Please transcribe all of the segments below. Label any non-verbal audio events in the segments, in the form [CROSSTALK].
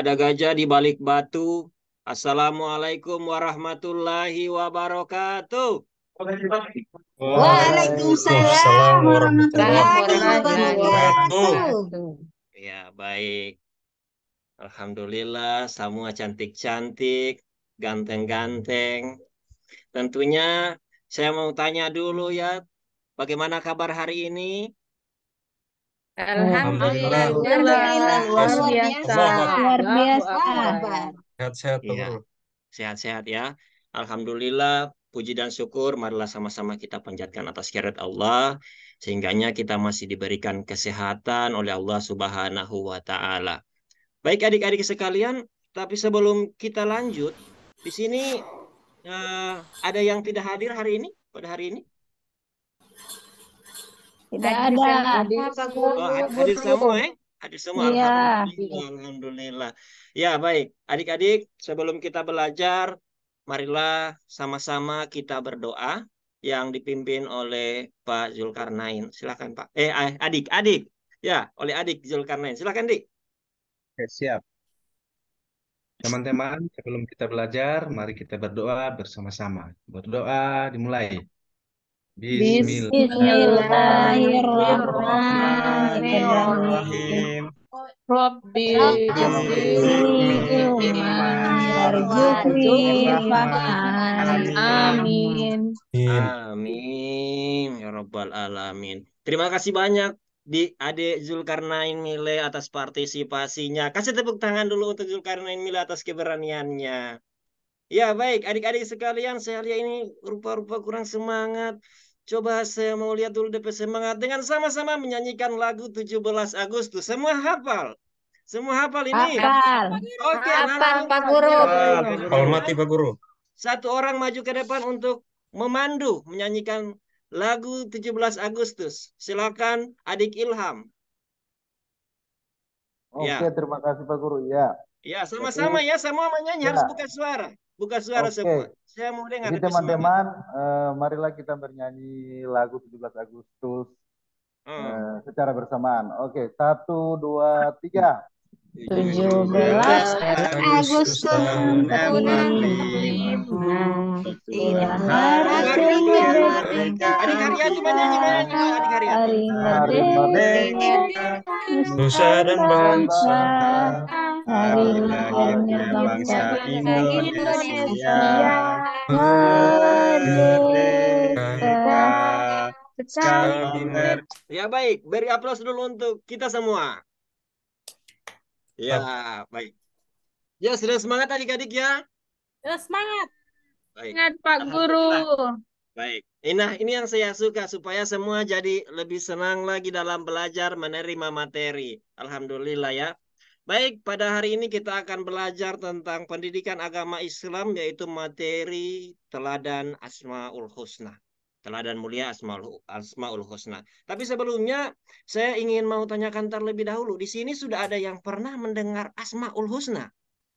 ada gajah di balik batu. Assalamualaikum warahmatullahi wabarakatuh. Waalaikumsalam warahmatullahi wabarakatuh. Ya, baik. Alhamdulillah, semua cantik-cantik, ganteng-ganteng. Tentunya saya mau tanya dulu ya, bagaimana kabar hari ini? Alhamdulillah, Alhamdulillah. luar biasa. Luar biasa. Sehat-sehat terus. Iya. Sehat-sehat ya. Alhamdulillah, puji dan syukur marilah sama-sama kita panjatkan atas syariat Allah sehingganya kita masih diberikan kesehatan oleh Allah Subhanahu wa taala. Baik adik-adik sekalian, tapi sebelum kita lanjut, di sini uh, ada yang tidak hadir hari ini pada hari ini? Tidak ada. Ada Oh, hadir semua ya? Eh? Hadir semua. Ya. Alhamdulillah. Alhamdulillah. Ya, baik. Adik-adik, sebelum kita belajar, marilah sama-sama kita berdoa yang dipimpin oleh Pak Zulkarnain. Silakan Pak. Eh, eh adik, adik. Ya, oleh adik Zulkarnain. Silakan, Dik. Oke, siap. Teman-teman, sebelum kita belajar, mari kita berdoa bersama-sama. Berdoa dimulai. Bismillahirrahmanirrahim. Rabbi Amin. Amin. Ya Rabbal Alamin. Terima kasih banyak di Ade Zulkarnain Mile atas partisipasinya. Kasih tepuk tangan dulu untuk Zulkarnain Mile atas keberaniannya. Ya baik, adik-adik sekalian, saya lihat ini rupa-rupa kurang semangat. Coba saya mau lihat dulu DP Semangat dengan sama-sama menyanyikan lagu 17 Agustus. Semua hafal. Semua hafal ini. Hafal. Oke, okay, hafal Pak Guru. Hormati Pak Guru. Satu orang maju ke depan untuk memandu menyanyikan lagu 17 Agustus. Silakan Adik Ilham. Oke, ya. terima kasih Pak Guru. Ya. Ya, sama-sama ya, semua menyanyi ya. harus buka suara. Buka suara okay. semua. Saya mau dengar. Jadi teman-teman, uh, marilah kita bernyanyi lagu 17 Agustus hmm. uh, secara bersamaan. Oke, okay. satu, dua, tiga. 17 Agustus tahun Merdeka Hari Hari Merdeka Nusa dan Bangsa Hari lahirnya Ya baik, beri aplaus dulu untuk kita semua. Iya, baik. Ya, sudah semangat adik-adik ya? Ya, semangat. Baik. Ingat Pak Guru. Baik. Eh, nah, ini yang saya suka supaya semua jadi lebih senang lagi dalam belajar menerima materi. Alhamdulillah ya. Baik, pada hari ini kita akan belajar tentang pendidikan agama Islam yaitu materi teladan Asmaul Husna teladan mulia Asmaul Asmaul Husna. Tapi sebelumnya saya ingin mau tanyakan terlebih dahulu, di sini sudah ada yang pernah mendengar Asmaul Husna?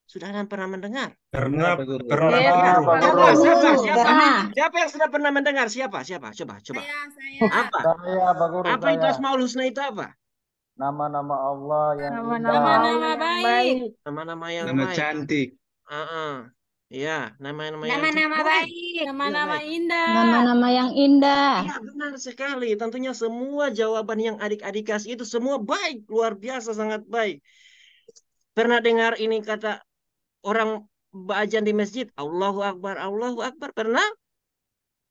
Sudah ada yang pernah mendengar? Pernah, pernah. siapa, siapa, siapa, siapa, siapa yang sudah pernah mendengar? Siapa? Siapa? Coba, coba. Saya, saya. Apa? Saya, Pak apa saya. itu Asmaul Husna itu apa? Nama-nama Allah yang nama-nama baik. Nama-nama yang nama baik. cantik. Uh -uh. Iya, nama-nama Nama-nama iya, baik, nama-nama indah. Nama-nama yang indah. Iya, benar sekali. Tentunya semua jawaban yang adik-adik kasih itu semua baik, luar biasa sangat baik. Pernah dengar ini kata orang bajan di masjid, Allahu Akbar, Allahu Akbar, pernah?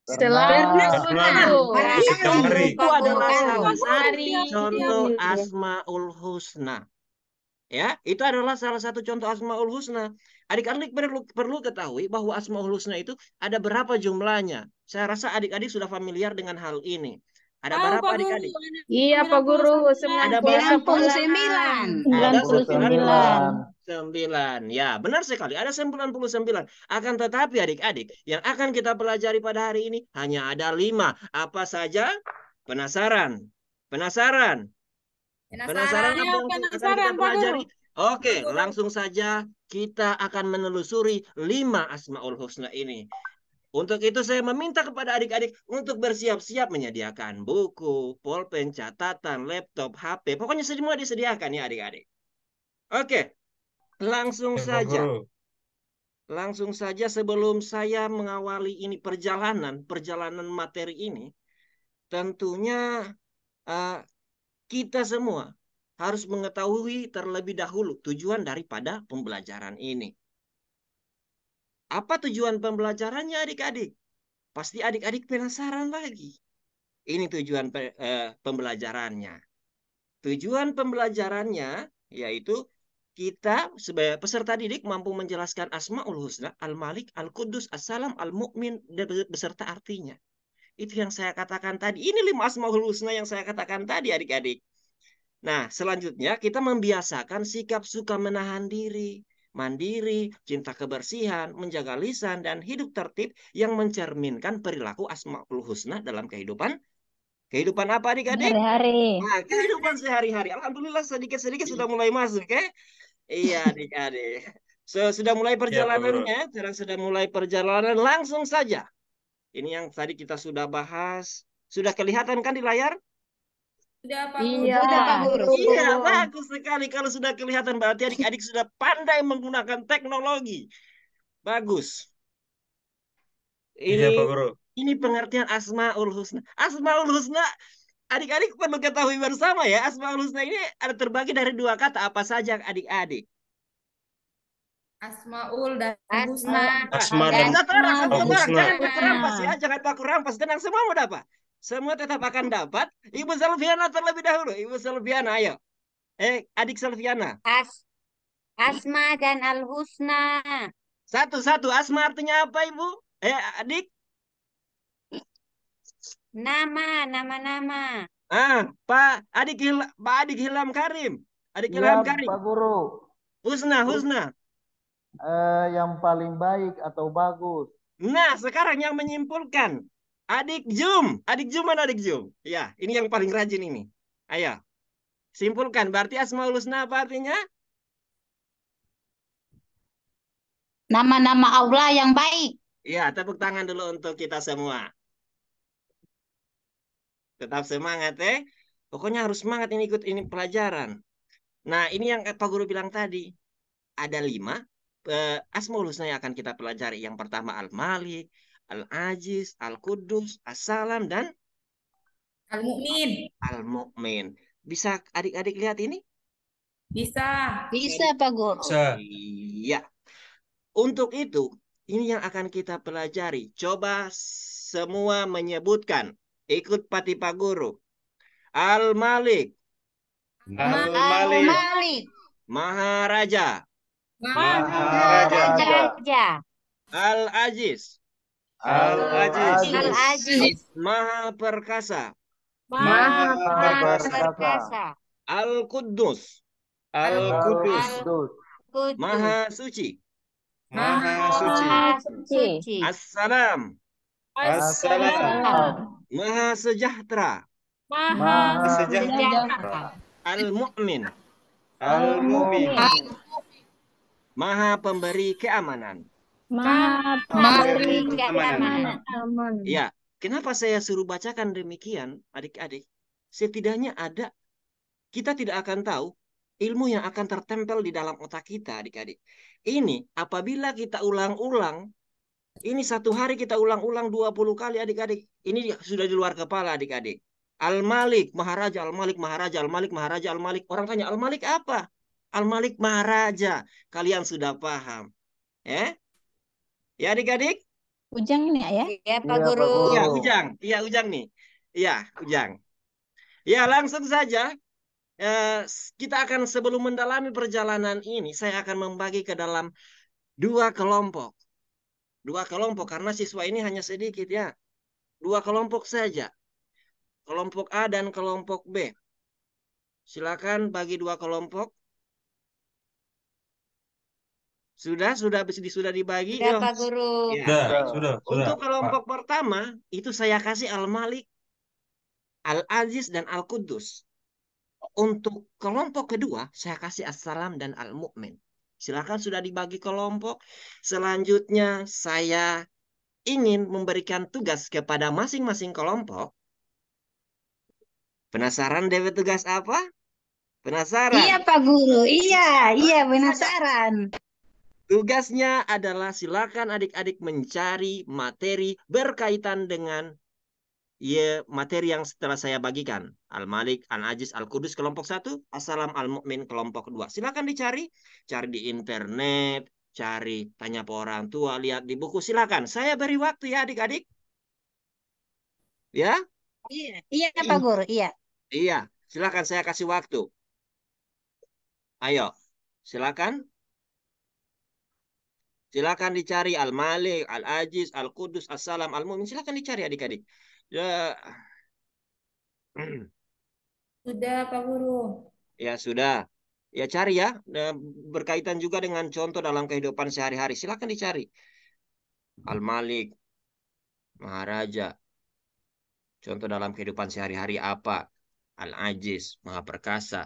Setelah itu adalah contoh Asmaul Husna. Ya, itu adalah salah satu contoh Asmaul Husna. Adik-adik perlu perlu ketahui bahwa Asmaul Husna itu ada berapa jumlahnya. Saya rasa adik-adik sudah familiar dengan hal ini. Ada oh, berapa adik-adik? Iya, Pak Guru. Ada berapa? Sembilan. Sembilan. Sembilan. Ya, benar sekali. Ada sembilan puluh sembilan. Akan tetapi adik-adik, yang akan kita pelajari pada hari ini hanya ada lima. Apa saja? Penasaran? Penasaran? Penasaran, apa penasaran akan kita Oke, langsung saja kita akan menelusuri lima Asmaul Husna ini. Untuk itu saya meminta kepada adik-adik untuk bersiap-siap menyediakan buku, pulpen, catatan, laptop, HP. Pokoknya semua disediakan ya adik-adik. Oke, langsung saja. Langsung saja sebelum saya mengawali ini perjalanan, perjalanan materi ini. Tentunya uh, kita semua harus mengetahui terlebih dahulu tujuan daripada pembelajaran ini. Apa tujuan pembelajarannya adik-adik? Pasti adik-adik penasaran lagi. Ini tujuan pe eh, pembelajarannya. Tujuan pembelajarannya yaitu kita sebagai peserta didik mampu menjelaskan Asmaul Husna, Al-Malik, Al-Qudus, As-Salam, Al-Mu'min beserta artinya. Itu yang saya katakan tadi. Ini lima asmaul husna yang saya katakan tadi adik-adik. Nah, selanjutnya kita membiasakan sikap suka menahan diri, mandiri, cinta kebersihan, menjaga lisan dan hidup tertib yang mencerminkan perilaku asmaul husna dalam kehidupan Kehidupan apa adik-adik? Sehari-hari. Nah, kehidupan sehari-hari. Alhamdulillah sedikit-sedikit sudah mulai masuk, ya. Iya adik-adik. So, sudah mulai ya, perjalanannya, ya, sekarang sudah mulai perjalanan langsung saja ini yang tadi kita sudah bahas. Sudah kelihatan kan di layar? Sudah Pak iya. Guru. Iya, sudah, Pak Guru. Iya, bagus sekali. Kalau sudah kelihatan berarti adik-adik sudah pandai menggunakan teknologi. Bagus. Iya, ini, iya, Pak Guru. Ini pengertian Asmaul Husna. Asmaul Husna, adik-adik perlu ketahui bersama ya. Asmaul Husna ini ada terbagi dari dua kata. Apa saja adik-adik? Asmaul dan Husna. Asma dan Husna. Jangan rampas ya, jangan paku rampas. Tenang semua mau dapat. Semua tetap akan dapat. Ibu Salviana terlebih dahulu. Ibu Salviana, ayo. Eh, adik Salviana. As Asma dan Al Husna. Satu-satu. Asma artinya apa, Ibu? Eh, adik? Nama, nama-nama. Ah, Pak Adik Hil Pak Adik hilam Karim. Adik hilam ya, Karim. Pak Guru. Husna, Husna uh, yang paling baik atau bagus. Nah, sekarang yang menyimpulkan. Adik Jum. Adik Jum mana adik Jum? Ya, ini yang paling rajin ini. Ayo. Simpulkan. Berarti Asmaul Husna apa artinya? Nama-nama Allah yang baik. Ya, tepuk tangan dulu untuk kita semua. Tetap semangat ya. Eh? Pokoknya harus semangat ini ikut ini pelajaran. Nah, ini yang Pak Guru bilang tadi. Ada lima, uh, eh, Asmaul Husna yang akan kita pelajari. Yang pertama Al-Malik, Al-Ajiz, al Kudus, As-Salam dan al mukmin al mukmin Bisa adik-adik lihat ini? Bisa. Bisa Pak Guru. Oh, Bisa. Iya. Untuk itu, ini yang akan kita pelajari. Coba semua menyebutkan. Ikut Pati Pak Guru. Al-Malik. Al-Malik. Al Maharaja. Maharaja. Al-Aziz. Al-Aziz. Al-Aziz. Maha Perkasa. Maha Perkasa. al Kudus, al Kudus, Maha Suci. Maha Suci. Assalam. Assalam. Maha Sejahtera. Maha Sejahtera. Al-Mu'min. Al-Mu'min. Maha pemberi keamanan. Maha pemberi keamanan. Ya, Kenapa saya suruh bacakan demikian, adik-adik? Setidaknya ada kita tidak akan tahu ilmu yang akan tertempel di dalam otak kita, adik-adik. Ini apabila kita ulang-ulang, ini satu hari kita ulang-ulang 20 kali, adik-adik. Ini sudah di luar kepala, adik-adik. Al-Malik, Maharaja, Al-Malik, Maharaja, Al-Malik, Maharaja, Al-Malik. Orang tanya, Al-Malik apa? Al-Malik Maharaja. Kalian sudah paham. Ya? Ya adik-adik? Ujang nih ya? Iya Pak iya, Guru. Iya Ujang. Iya Ujang nih. Iya Ujang. Ya langsung saja. Eh, kita akan sebelum mendalami perjalanan ini. Saya akan membagi ke dalam dua kelompok. Dua kelompok karena siswa ini hanya sedikit ya. Dua kelompok saja. Kelompok A dan kelompok B. Silakan bagi dua kelompok. Sudah, sudah sudah dibagi. Sudah, Pak Guru. Ya. Sudah, sudah, sudah. Untuk kelompok Pak. pertama itu saya kasih Al-Malik, Al-Aziz dan al kudus Untuk kelompok kedua saya kasih as dan al Mukmin. Silakan sudah dibagi kelompok. Selanjutnya saya ingin memberikan tugas kepada masing-masing kelompok. Penasaran Dewi tugas apa? Penasaran? Iya Pak Guru, iya, iya penasaran. Tugasnya adalah silakan adik-adik mencari materi berkaitan dengan ya materi yang setelah saya bagikan. Al-Malik, Al-Ajiz, Al-Qudus kelompok 1, Assalam Al-Mu'min kelompok 2. Silakan dicari, cari di internet, cari, tanya ke orang tua, lihat di buku, silakan. Saya beri waktu ya adik-adik. Ya? Iya, iya Pak iya. Guru, iya. Iya, silakan saya kasih waktu. Ayo, silakan. Silakan dicari Al-Malik, Al-Ajiz, Al-Qudus, Assalam Al-Mumin. Silakan dicari adik-adik. Ya. [CLEARS THROAT] Sudah Pak Guru. Ya sudah. Ya cari ya. ya. Berkaitan juga dengan contoh dalam kehidupan sehari-hari. Silakan dicari. Al-Malik, Maharaja. Contoh dalam kehidupan sehari-hari apa? Al-Ajiz, Maha Perkasa,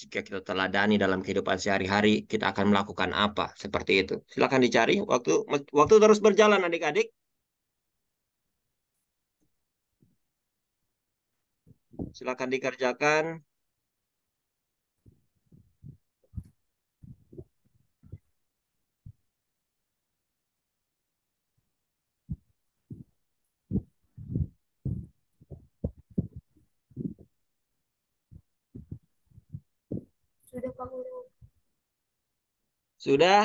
jika kita teladani dalam kehidupan sehari-hari, kita akan melakukan apa seperti itu. Silakan dicari waktu waktu terus berjalan adik-adik. Silakan dikerjakan. Pak Guru. Sudah?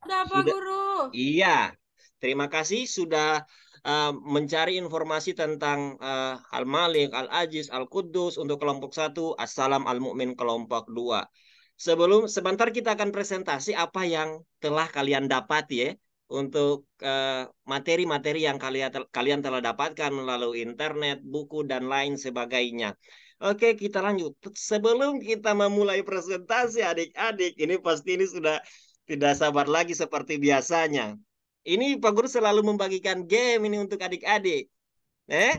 Sudah Pak sudah. Guru. Iya. Terima kasih sudah uh, mencari informasi tentang uh, Al-Malik, Al-Ajiz, Al-Quddus untuk kelompok satu Assalam Al-Mu'min kelompok dua Sebelum sebentar kita akan presentasi apa yang telah kalian dapat ya untuk eh, materi-materi uh, yang kalian kalian telah dapatkan melalui internet, buku dan lain sebagainya. Oke, kita lanjut. Sebelum kita memulai presentasi adik-adik, ini pasti ini sudah tidak sabar lagi seperti biasanya. Ini Pak Guru selalu membagikan game ini untuk adik-adik. Eh?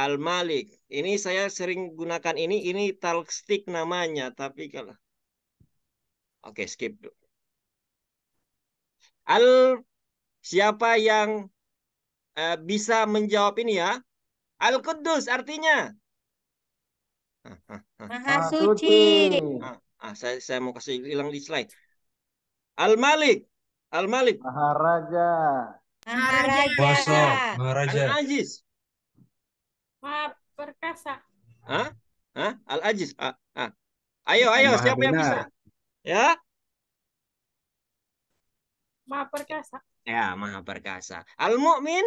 Al-Malik. Ini saya sering gunakan ini, ini talk stick namanya, tapi kalau Oke, skip Al siapa yang uh, bisa menjawab ini ya? Al quddus artinya [LAUGHS] Maha Suci. Ah, ah, saya saya mau kasih hilang di slide. Al Malik. Al Malik. Maharaja. Maharaja. Maha Maharaja. Al Aziz. Maha perkasa. Hah? Hah? Al Aziz. Ah, ah. Ayo, ayo, Maha siapa yang bisa? Ya? Maha perkasa. Ya, Maha perkasa. Al Mukmin?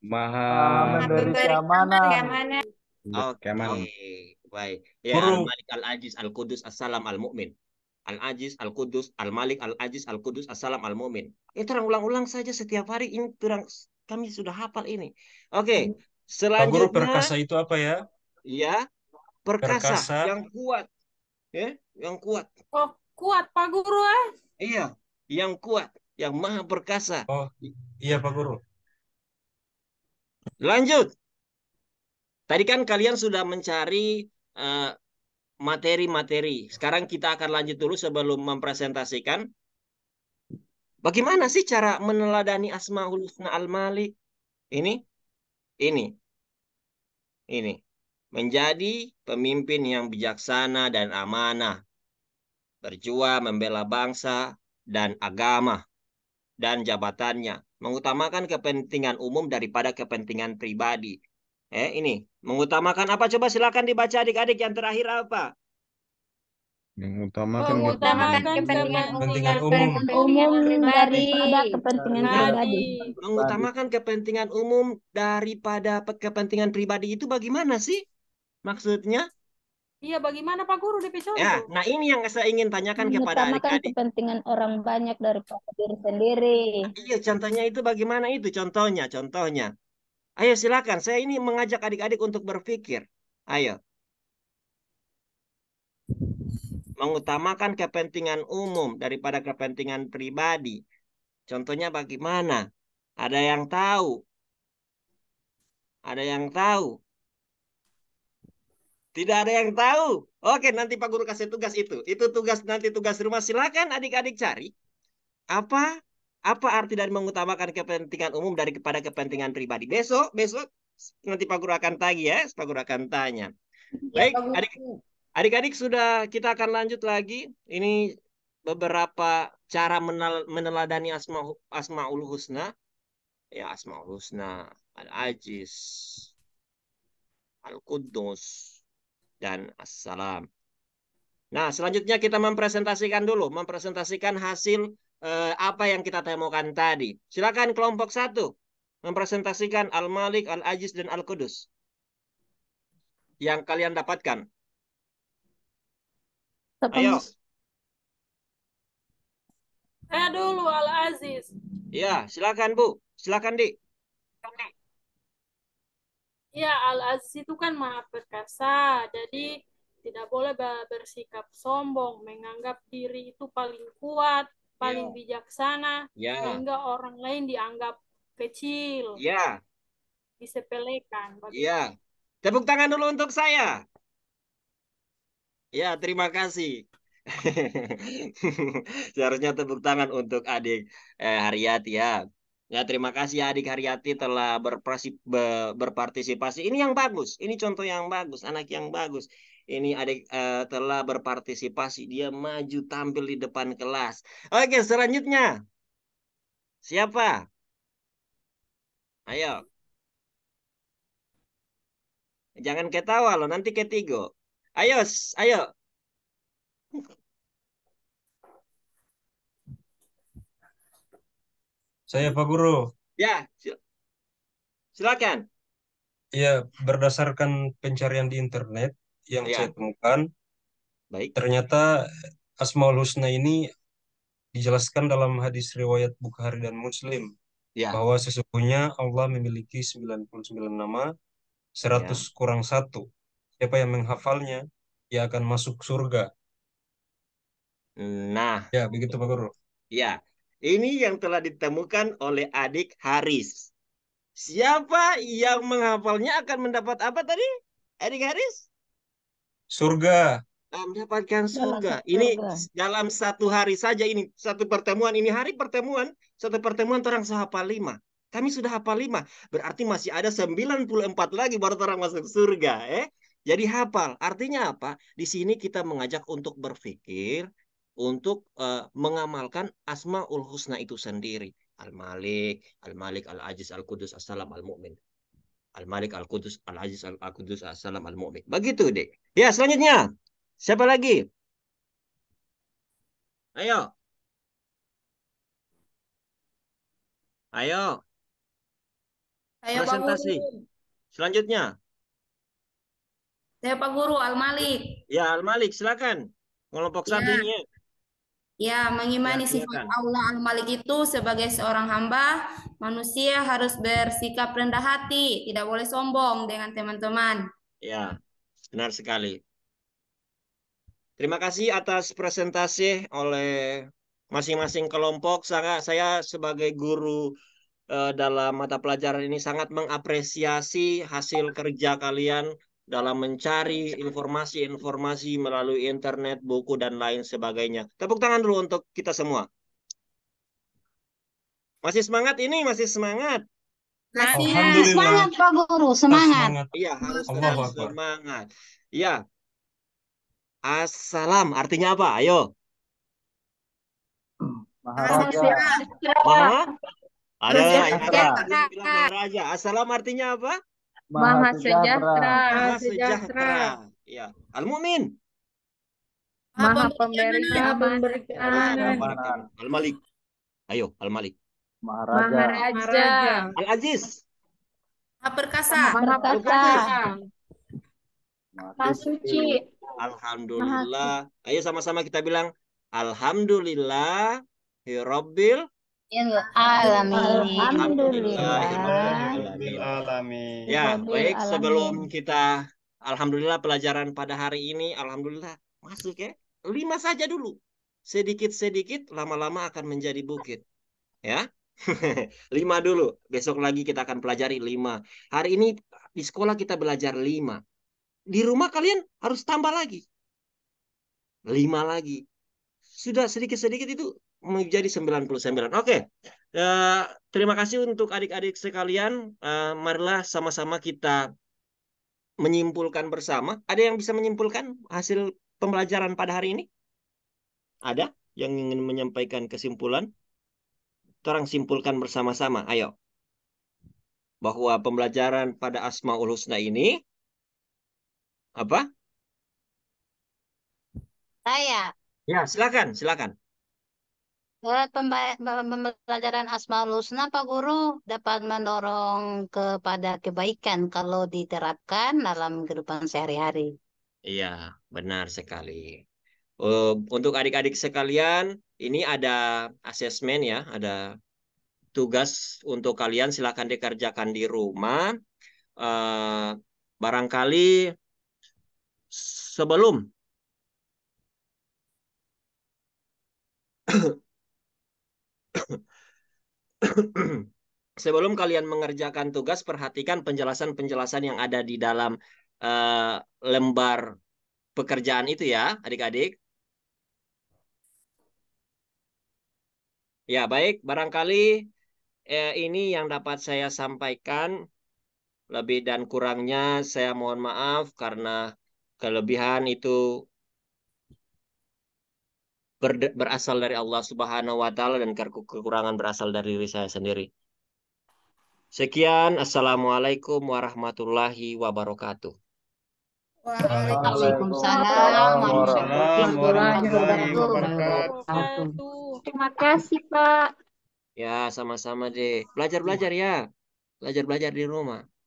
Maha, Maha memberi keamanan. keamanan. Oke, okay. baik. Ya, Al-Malik Al-Ajiz Al-Qudus Assalam Al-Mu'min. Al-Ajiz Al-Qudus Al-Malik Al-Ajiz Al-Qudus Assalam Al-Mu'min. Ini terang ulang ulang saja setiap hari ini terang kami sudah hafal ini. Oke, okay. selanjutnya Pak Guru perkasa itu apa ya? Ya, perkasa, perkasa. yang kuat. Ya, yang kuat. Oh, kuat Pak Guru ah. Iya, yang kuat, yang maha perkasa. Oh, iya Pak Guru. Lanjut. Tadi kan kalian sudah mencari eh, materi-materi. Uh, Sekarang kita akan lanjut dulu sebelum mempresentasikan. Bagaimana sih cara meneladani Asmaul Husna Al-Malik? Ini, ini, ini. Menjadi pemimpin yang bijaksana dan amanah. Berjuang membela bangsa dan agama dan jabatannya. Mengutamakan kepentingan umum daripada kepentingan pribadi Eh, ini mengutamakan apa? Coba silakan dibaca adik-adik yang terakhir apa? Mengutamakan, mengutamakan kepentingan, kepentingan umum, umum daripada kepentingan pribadi. Mengutamakan kepentingan umum daripada kepentingan pribadi itu bagaimana sih? Maksudnya? Iya, bagaimana Pak Guru di ya, Nah, ini yang saya ingin tanyakan kepada adik-adik. kepentingan orang banyak daripada diri sendiri. Nah, iya, contohnya itu bagaimana itu? Contohnya, contohnya. Ayo silakan. Saya ini mengajak adik-adik untuk berpikir. Ayo. Mengutamakan kepentingan umum daripada kepentingan pribadi. Contohnya bagaimana? Ada yang tahu? Ada yang tahu? Tidak ada yang tahu. Oke, nanti Pak Guru kasih tugas itu. Itu tugas nanti tugas rumah. Silakan adik-adik cari apa apa arti dari mengutamakan kepentingan umum daripada kepentingan pribadi? Besok, besok nanti Pak Guru akan tanya ya, Pak Guru akan tanya. Iya, Baik, adik-adik sudah kita akan lanjut lagi. Ini beberapa cara menel meneladani asma asmaul husna. Ya, asmaul husna, al-ajiz, al kudus dan assalam. Nah, selanjutnya kita mempresentasikan dulu, mempresentasikan hasil eh, apa yang kita temukan tadi. Silakan kelompok satu mempresentasikan Al-Malik, Al-Ajiz, dan Al-Qudus yang kalian dapatkan. Ayo. Saya dulu Al-Aziz. Ya, silakan Bu. Silakan Di. Ya, Al-Aziz itu kan maha perkasa. Jadi tidak boleh bersikap sombong, menganggap diri itu paling kuat, paling yeah. bijaksana, yeah. sehingga orang lain dianggap kecil. Ya. Yeah. Disepelekan. Iya. Tepuk tangan dulu untuk saya. Ya, terima kasih. [LAUGHS] Seharusnya tepuk tangan untuk adik eh, Haryati ya. Ya, terima kasih ya, adik Haryati telah berpartisipasi. Ini yang bagus, ini contoh yang bagus, anak yang bagus. Ini adik uh, telah berpartisipasi, dia maju tampil di depan kelas. Oke, selanjutnya. Siapa? Ayo. Jangan ketawa loh, nanti ketigo. Ayo, ayo. Saya Pak Guru. Ya, silakan. Ya, berdasarkan pencarian di internet yang ya. saya temukan, baik. Ternyata Asmaul Husna ini dijelaskan dalam hadis riwayat Bukhari dan Muslim ya. bahwa sesungguhnya Allah memiliki 99 nama, 100 ya. kurang satu. Siapa yang menghafalnya, ia akan masuk surga. Nah, ya begitu Pak Guru. Ya, ini yang telah ditemukan oleh adik Haris. Siapa yang menghafalnya akan mendapat apa tadi? Adik Haris? Surga. Nah, mendapatkan surga. Ini dalam satu hari saja ini satu pertemuan ini hari pertemuan satu pertemuan terang sehafal lima. Kami sudah hafal lima. Berarti masih ada 94 lagi baru terang masuk surga. Eh? Jadi hafal. Artinya apa? Di sini kita mengajak untuk berpikir untuk uh, mengamalkan asmaul husna itu sendiri. Al-Malik, Al-Malik, Al-Aziz, Al-Qudus, Assalam, Al-Mu'min. Al-Malik, Al-Qudus, Al-Aziz, Al-Qudus, Assalam, Al-Mu'min. Begitu, Dek. Ya, selanjutnya. Siapa lagi? Ayo. Ayo. Ayo Presentasi. Pak Guru. Selanjutnya. Saya Pak Guru, Al-Malik. Ya, Al-Malik, silakan. ngelompok ya. satunya. Ya, mengimani ya, sifat Allah Al-Malik itu sebagai seorang hamba, manusia harus bersikap rendah hati, tidak boleh sombong dengan teman-teman. Ya, benar sekali. Terima kasih atas presentasi oleh masing-masing kelompok. Saya, saya sebagai guru eh, dalam mata pelajaran ini sangat mengapresiasi hasil kerja kalian dalam mencari informasi-informasi melalui internet, buku, dan lain sebagainya. Tepuk tangan dulu untuk kita semua. Masih semangat ini? Masih semangat? Masih semangat Pak Guru, semangat. Iya, harus semangat. Iya. Assalam artinya apa? Ayo. Maharaja. Maharaja. Ada yang bilang Maharaja. Assalam artinya apa? Maha Sejahtera. Maha Sejahtera. Ya. Al Mumin. Maha Pemberi Keamanan. Al Malik. Ayo, Al Malik. Maha Raja. Al Aziz. Maha Perkasa. Maha Perkasa. Maha Suci. Alhamdulillah. Ayo sama-sama kita bilang Alhamdulillah. Hirobbil Ya, alhamdulillah. Alhamdulillah. Ya, baik sebelum kita alhamdulillah pelajaran pada hari ini alhamdulillah masuk ya. Lima saja dulu. Sedikit-sedikit lama-lama akan menjadi bukit. Ya. [LAUGHS] lima dulu. Besok lagi kita akan pelajari lima. Hari ini di sekolah kita belajar lima. Di rumah kalian harus tambah lagi. Lima lagi. Sudah sedikit-sedikit itu menjadi 99. Oke. Okay. Uh, eh, terima kasih untuk adik-adik sekalian. Uh, marilah sama-sama kita menyimpulkan bersama. Ada yang bisa menyimpulkan hasil pembelajaran pada hari ini? Ada yang ingin menyampaikan kesimpulan? Orang simpulkan bersama-sama. Ayo. Bahwa pembelajaran pada Asmaul Husna ini apa? Saya. Ya, silakan, silakan. Eh, pembelajaran Asmaul Husna Pak Guru dapat mendorong kepada kebaikan kalau diterapkan dalam kehidupan sehari-hari. Iya, benar sekali. Eh, untuk adik-adik sekalian, ini ada asesmen ya, ada tugas untuk kalian silahkan dikerjakan di rumah. Eh, barangkali sebelum [COUGHS] Sebelum kalian mengerjakan tugas, perhatikan penjelasan-penjelasan yang ada di dalam uh, lembar pekerjaan itu ya, adik-adik. Ya, baik. Barangkali eh, ini yang dapat saya sampaikan. Lebih dan kurangnya saya mohon maaf karena kelebihan itu ber berasal dari Allah Subhanahu wa taala dan kekurangan berasal dari diri saya sendiri. Sekian, assalamualaikum warahmatullahi wabarakatuh. Waalaikumsalam warahmatullahi wabarakatuh. Terima kasih Pak. Ya, sama-sama deh. Belajar-belajar ya. Belajar-belajar di rumah.